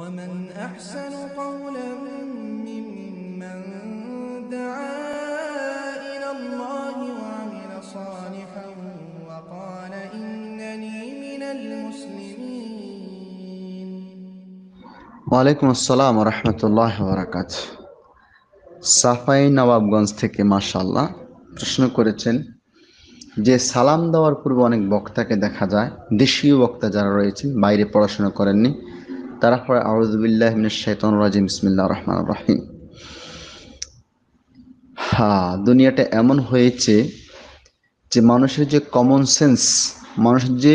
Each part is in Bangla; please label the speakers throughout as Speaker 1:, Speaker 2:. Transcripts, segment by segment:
Speaker 1: ومن أحسن قولا ممن دعا إلى الله وعمل صالحا وقال إنني من المسلمين ওয়ালাইকুম আসসালাম রহমতুল্লাহ বরাকাত সাফাই নবাবগঞ্জ থেকে মাশাল্লাহ প্রশ্ন করেছেন যে সালাম দেওয়ার পূর্বে অনেক বক্তাকে দেখা যায় দেশীয় বক্তা যারা রয়েছেন বাইরে পড়াশোনা করেননি তারপরে পরে আউজবিল্লাহ মিনশাইতন রাজিম ইসমিল্লা রহমান রাহিম হ্যাঁ দুনিয়াটা এমন হয়েছে যে মানুষের যে কমন সেন্স মানুষের যে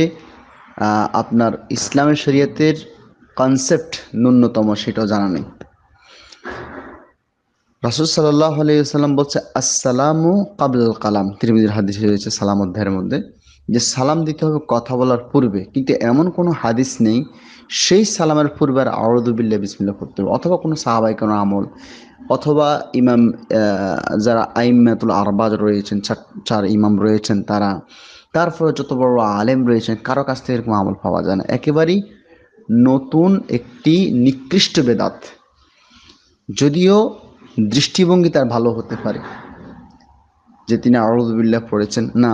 Speaker 1: আপনার ইসলামের শরীয়তের কনসেপ্ট ন্যূনতম সেটাও জানা নেই রাসুল সাল্লাহ আলিয়া সাল্লাম বলছে আসসালামু কাবুল কালাম তিরমিজির হাদিস রয়েছে সালাম অধ্যায়ের মধ্যে যে সালাম দিতে হবে কথা বলার পূর্বে কিন্তু এমন কোনো হাদিস নেই সেই সালামের পূর্বে আর আওয়াদুবিল্লা বিসমিল্লা পড়তে হবে অথবা কোনো সাহাবাই কোনো আমল অথবা ইমাম যারা আইমাতুল আরবাজ রয়েছেন চার ইমাম রয়েছেন তারা তারপরে যত বড় আলেম রয়েছেন কারো কাছ থেকে এরকম আমল পাওয়া যায় না একেবারেই নতুন একটি নিকৃষ্ট বেদাত যদিও দৃষ্টিভঙ্গি তার ভালো হতে পারে যে তিনি আরদুবিল্লাহ পড়েছেন না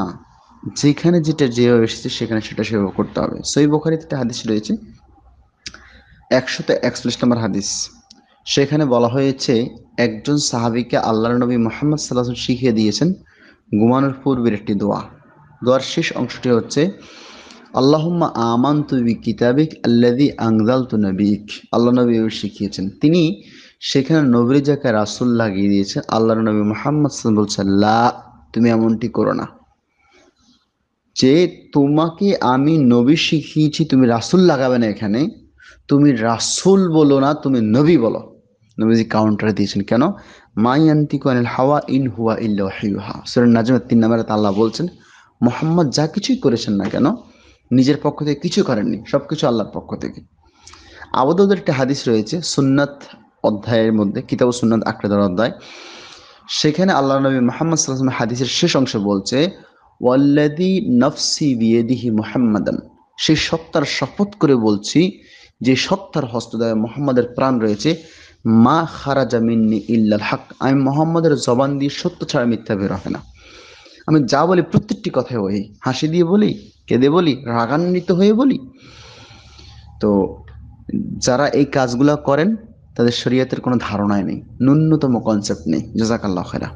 Speaker 1: যেখানে যেটা যেভাবে এসেছে সেখানে সেটা সেভাবে করতে হবে সই বোখারি একটা হাদিস রয়েছে একশোতে একচল্লিশ নম্বর হাদিস সেখানে বলা হয়েছে একজন সাহাবিকে আল্লাহ নবী মোহাম্মদ সাল্লাহ শিখিয়ে দিয়েছেন ঘুমানোর পূর্বের একটি দোয়া দোয়ার শেষ অংশটি হচ্ছে আল্লাহম্মা আমান তুবি কিতাবিক আল্লাদি আংদাল তু নবিক আল্লাহ নবী শিখিয়েছেন তিনি সেখানে নবীর জায়গায় রাসুল লাগিয়ে দিয়েছেন আল্লাহ নবী মোহাম্মদ বলছেন লা তুমি এমনটি করো না যে তোমাকে আমি নবী শিখিয়েছি তুমি রাসুল লাগাবে না এখানে তুমি রাসুল বলো না তুমি নবী বলো নবীজি কাউন্টার দিয়েছেন কেন মাইয়ান্তি কোয়ানিল হাওয়া ইন হুয়া ইল্লাহা সুরেন নাজমের তিন নামের আল্লাহ বলছেন মোহাম্মদ যা কিছুই করেছেন না কেন নিজের পক্ষ থেকে কিছু করেননি সব কিছু আল্লাহর পক্ষ থেকে আবদদের একটা হাদিস রয়েছে সুন্নাত অধ্যায়ের মধ্যে কিতাব সুন্নাত আক্রেদার অধ্যায় সেখানে আল্লাহ নবী মোহাম্মদ সাল্লাহ হাদিসের শেষ অংশ বলছে ওয়াল্লাদি নফসি বিয়েদিহি মোহাম্মদন সেই সত্তার শপথ করে বলছি যে সত্তার হস্তদয় মোহাম্মদের প্রাণ রয়েছে মা খারা মিন্নি ইল্লাল হাক আমি মোহাম্মদের জবান দিয়ে সত্য ছাড়া মিথ্যা বের হয় না আমি যা বলি প্রত্যেকটি কথায় ওই হাসি দিয়ে বলি কেঁদে বলি রাগান্বিত হয়ে বলি তো যারা এই কাজগুলা করেন তাদের শরীয়তের কোনো ধারণাই নেই ন্যূনতম কনসেপ্ট নেই জাজাকাল্লাহ খেরা